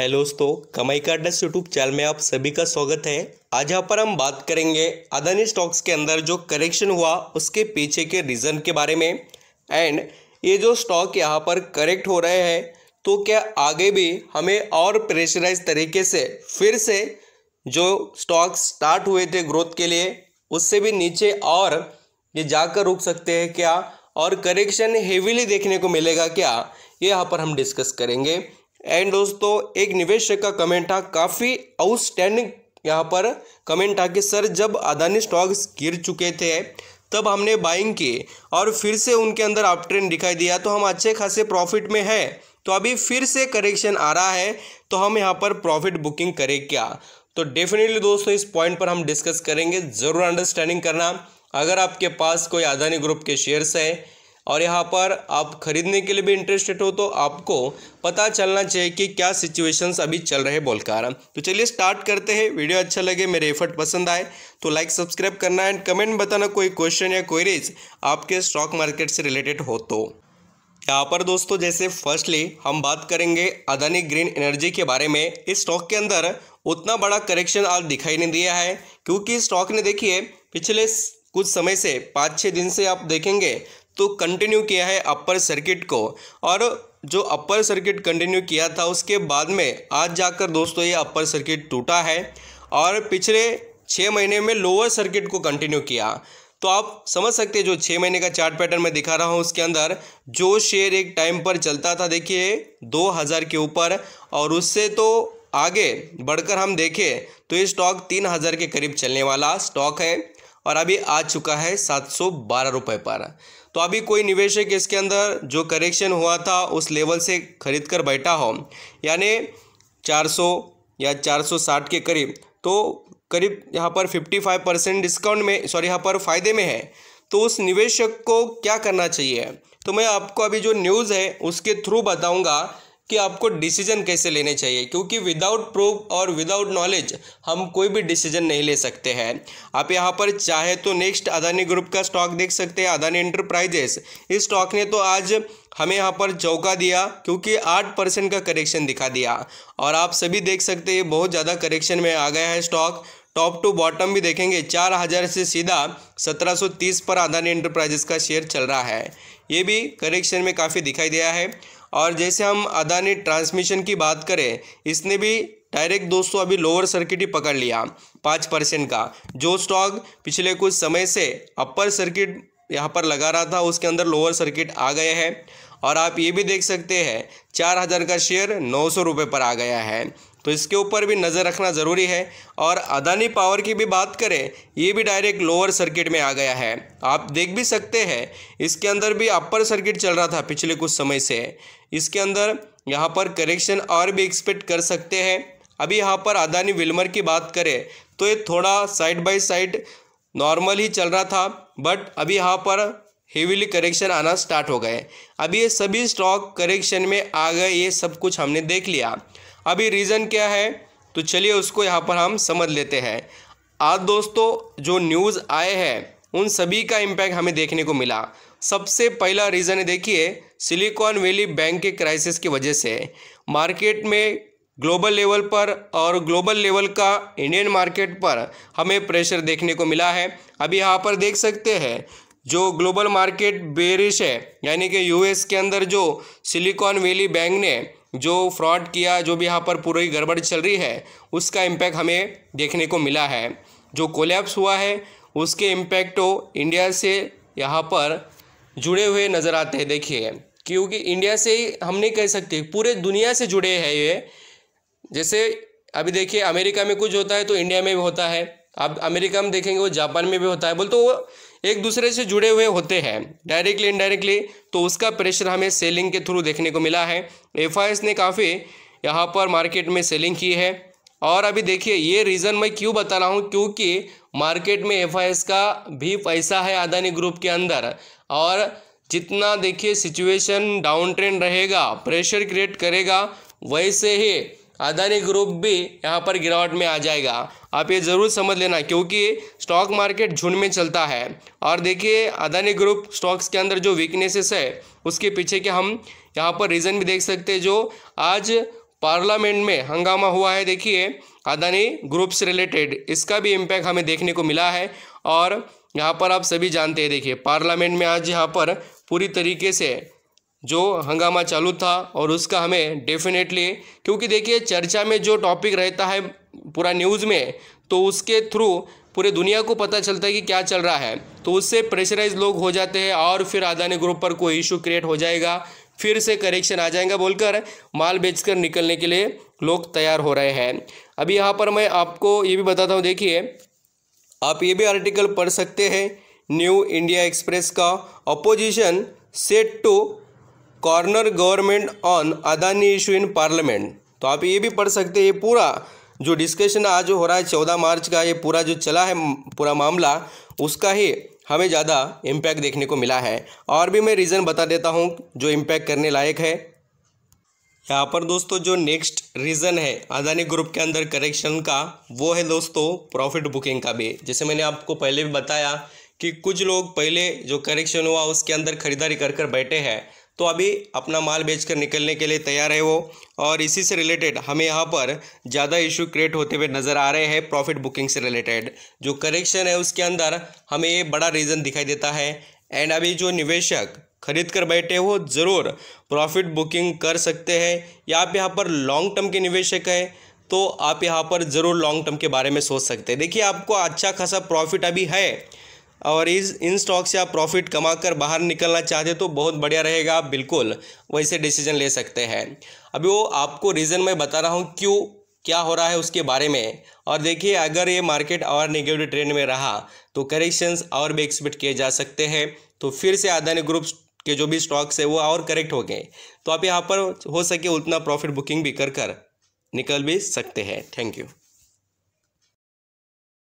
hello दोस्तों कमाई का अड्डा यूट्यूब चैनल में आप सभी का स्वागत है आज यहाँ पर हम बात करेंगे अदानी स्टॉक्स के अंदर जो करेक्शन हुआ उसके पीछे के रीज़न के बारे में एंड ये जो स्टॉक यहाँ पर करेक्ट हो रहे हैं तो क्या आगे भी हमें और प्रेशराइज तरीके से फिर से जो स्टॉक स्टार्ट हुए थे ग्रोथ के लिए उससे भी नीचे और ये जाकर रुक सकते हैं क्या और करेक्शन हेविली देखने को मिलेगा क्या ये यहाँ पर हम डिस्कस करेंगे एंड दोस्तों एक निवेशक का कमेंट था काफ़ी आउटस्टैंडिंग यहाँ पर कमेंट था कि सर जब अदानी स्टॉक्स गिर चुके थे तब हमने बाइंग की और फिर से उनके अंदर आप ट्रेंड दिखाई दिया तो हम अच्छे खासे प्रॉफिट में है तो अभी फिर से करेक्शन आ रहा है तो हम यहाँ पर प्रॉफिट बुकिंग करें क्या तो डेफिनेटली दोस्तों इस पॉइंट पर हम डिस्कस करेंगे ज़रूर अंडरस्टैंडिंग करना अगर आपके पास कोई अदानी ग्रुप के शेयर्स है और यहाँ पर आप खरीदने के लिए भी इंटरेस्टेड हो तो आपको पता चलना चाहिए कि क्या सिचुएशंस अभी चल रहे बोल का तो चलिए स्टार्ट करते हैं वीडियो अच्छा लगे मेरे एफर्ट पसंद आए तो लाइक सब्सक्राइब करना एंड कमेंट बताना कोई क्वेश्चन या क्वेरीज आपके स्टॉक मार्केट से रिलेटेड हो तो यहाँ पर दोस्तों जैसे फर्स्टली हम बात करेंगे अदानी ग्रीन एनर्जी के बारे में इस स्टॉक के अंदर उतना बड़ा करेक्शन आज दिखाई नहीं दिया है क्योंकि स्टॉक ने देखिए पिछले कुछ समय से पाँच छः दिन से आप देखेंगे तो कंटिन्यू किया है अपर सर्किट को और जो अपर सर्किट कंटिन्यू किया था उसके बाद में आज जाकर दोस्तों ये अपर सर्किट टूटा है और पिछले छः महीने में लोअर सर्किट को कंटिन्यू किया तो आप समझ सकते हैं जो छः महीने का चार्ट पैटर्न मैं दिखा रहा हूँ उसके अंदर जो शेयर एक टाइम पर चलता था देखिए दो हज़ार के ऊपर और उससे तो आगे बढ़कर हम देखें तो ये स्टॉक तीन हज़ार के करीब चलने वाला स्टॉक है और अभी आ चुका है सात सौ बारह रुपये पर तो अभी कोई निवेशक इसके अंदर जो करेक्शन हुआ था उस लेवल से खरीद कर बैठा हो यानी 400 या 460 के करीब तो करीब यहाँ पर 55 परसेंट डिस्काउंट में सॉरी यहाँ पर फायदे में है तो उस निवेशक को क्या करना चाहिए तो मैं आपको अभी जो न्यूज़ है उसके थ्रू बताऊँगा कि आपको डिसीजन कैसे लेने चाहिए क्योंकि विदाउट प्रूफ और विदाउट नॉलेज हम कोई भी डिसीजन नहीं ले सकते हैं आप यहाँ पर चाहे तो नेक्स्ट अदानी ग्रुप का स्टॉक देख सकते हैं अदानी इंटरप्राइजेस इस स्टॉक ने तो आज हमें यहाँ पर चौका दिया क्योंकि आठ परसेंट का करेक्शन दिखा दिया और आप सभी देख सकते हैं बहुत ज़्यादा करेक्शन में आ गया है स्टॉक टॉप टू बॉटम भी देखेंगे चार हज़ार से सीधा सत्रह सौ तीस पर अदानी इंटरप्राइजेस का शेयर चल रहा है ये भी करेक्शन में काफ़ी दिखाई दिया है और जैसे हम अदानी ट्रांसमिशन की बात करें इसने भी डायरेक्ट दोस्तों अभी लोअर सर्किट ही पकड़ लिया पाँच परसेंट का जो स्टॉक पिछले कुछ समय से अपर सर्किट यहाँ पर लगा रहा था उसके अंदर लोअर सर्किट आ गए हैं और आप ये भी देख सकते हैं चार हज़ार का शेयर नौ सौ रुपये पर आ गया है तो इसके ऊपर भी नज़र रखना ज़रूरी है और अदानी पावर की भी बात करें ये भी डायरेक्ट लोअर सर्किट में आ गया है आप देख भी सकते हैं इसके अंदर भी अपर सर्किट चल रहा था पिछले कुछ समय से इसके अंदर यहाँ पर करेक्शन और भी एक्सपेक्ट कर सकते हैं अभी यहाँ पर अदानी विलमर की बात करें तो ये थोड़ा साइड बाई साइड नॉर्मल ही चल रहा था बट अभी यहाँ पर हीविली करेक्शन आना स्टार्ट हो गए अभी ये सभी स्टॉक करेक्शन में आ गए ये सब कुछ हमने देख लिया अभी रीज़न क्या है तो चलिए उसको यहाँ पर हम समझ लेते हैं आज दोस्तों जो न्यूज़ आए हैं उन सभी का इम्पैक्ट हमें देखने को मिला सबसे पहला रीज़न देखिए सिलिकॉन वैली बैंक के क्राइसिस की वजह से मार्केट में ग्लोबल लेवल पर और ग्लोबल लेवल का इंडियन मार्केट पर हमें प्रेशर देखने को मिला है अभी यहाँ पर देख सकते हैं जो ग्लोबल मार्केट बेरिश है यानी कि यूएस के अंदर जो सिलिकॉन वैली बैंक ने जो फ्रॉड किया जो भी यहाँ पर पूरी गड़बड़ चल रही है उसका इम्पैक्ट हमें देखने को मिला है जो कोलैप्स हुआ है उसके इम्पैक्ट इंडिया तो से यहाँ पर जुड़े हुए नज़र आते हैं देखिए क्योंकि इंडिया से ही हम नहीं कह सकते पूरे दुनिया से जुड़े हैं ये जैसे अभी देखिए अमेरिका में कुछ होता है तो इंडिया में भी होता है आप अमेरिका में देखेंगे वो जापान में भी होता है बोलते वो एक दूसरे से जुड़े हुए होते हैं डायरेक्टली इनडायरेक्टली तो उसका प्रेशर हमें सेलिंग के थ्रू देखने को मिला है एफ ने काफ़ी यहाँ पर मार्केट में सेलिंग की है और अभी देखिए ये रीज़न मैं क्यों बता रहा हूँ क्योंकि मार्केट में एफ का भी पैसा है अदानी ग्रुप के अंदर और जितना देखिए सिचुएशन डाउन ट्रेंड रहेगा प्रेशर क्रिएट करेगा वैसे ही अदानी ग्रुप भी यहाँ पर गिरावट में आ जाएगा आप ये ज़रूर समझ लेना क्योंकि स्टॉक मार्केट झुंड में चलता है और देखिए अदानी ग्रुप स्टॉक्स के अंदर जो वीकनेसेस है उसके पीछे के हम यहाँ पर रीज़न भी देख सकते हैं जो आज पार्लियामेंट में हंगामा हुआ है देखिए अदानी ग्रुप से रिलेटेड इसका भी इम्पैक्ट हमें देखने को मिला है और यहाँ पर आप सभी जानते हैं देखिए पार्लियामेंट में आज यहाँ पर पूरी तरीके से जो हंगामा चालू था और उसका हमें डेफिनेटली क्योंकि देखिए चर्चा में जो टॉपिक रहता है पूरा न्यूज़ में तो उसके थ्रू पूरे दुनिया को पता चलता है कि क्या चल रहा है तो उससे प्रेशराइज लोग हो जाते हैं और फिर अदानी ग्रुप पर कोई इशू क्रिएट हो जाएगा फिर से करेक्शन आ जाएगा बोलकर माल बेचकर निकलने के लिए लोग तैयार हो रहे हैं अभी यहाँ पर मैं आपको ये भी बताता हूँ देखिए आप ये भी आर्टिकल पढ़ सकते हैं न्यू इंडिया एक्सप्रेस का opposition set to corner government on Adani issue in parliament तो आप ये भी पढ़ सकते हैं ये पूरा जो डिस्कशन आज हो रहा है चौदह मार्च का ये पूरा जो चला है पूरा मामला उसका ही हमें ज़्यादा इम्पैक्ट देखने को मिला है और भी मैं रीज़न बता देता हूँ जो इम्पैक्ट करने लायक है यहाँ पर दोस्तों जो नेक्स्ट रीज़न है अदानी ग्रुप के अंदर करेक्शन का वो है दोस्तों प्रॉफिट बुकिंग का भी जैसे मैंने आपको पहले भी बताया कि कुछ लोग पहले जो करेक्शन हुआ उसके अंदर खरीदारी कर कर बैठे हैं तो अभी अपना माल बेचकर निकलने के लिए तैयार है वो और इसी से रिलेटेड हमें यहाँ पर ज़्यादा इशू क्रिएट होते हुए नज़र आ रहे हैं प्रॉफिट बुकिंग से रिलेटेड जो करेक्शन है उसके अंदर हमें ये बड़ा रीज़न दिखाई देता है एंड अभी जो निवेशक खरीद कर बैठे वो ज़रूर प्रॉफिट बुकिंग कर सकते हैं या आप यहाँ पर लॉन्ग टर्म के निवेशक हैं तो आप यहाँ पर ज़रूर लॉन्ग टर्म के बारे में सोच सकते हैं देखिए आपको अच्छा खासा प्रॉफिट अभी है और इस इन स्टॉक से आप प्रॉफिट कमाकर बाहर निकलना चाहते तो बहुत बढ़िया रहेगा आप बिल्कुल वैसे डिसीजन ले सकते हैं अभी वो आपको रीज़न मैं बता रहा हूँ क्यों क्या हो रहा है उसके बारे में और देखिए अगर ये मार्केट और निगेटिव ट्रेंड में रहा तो करेक्शंस और भी एक्सपेक्ट किए जा सकते हैं तो फिर से अदानी ग्रुप के जो भी स्टॉक्स है वो और करेक्ट हो गए तो आप यहाँ पर हो सके उतना प्रॉफिट बुकिंग भी कर कर निकल भी सकते हैं थैंक यू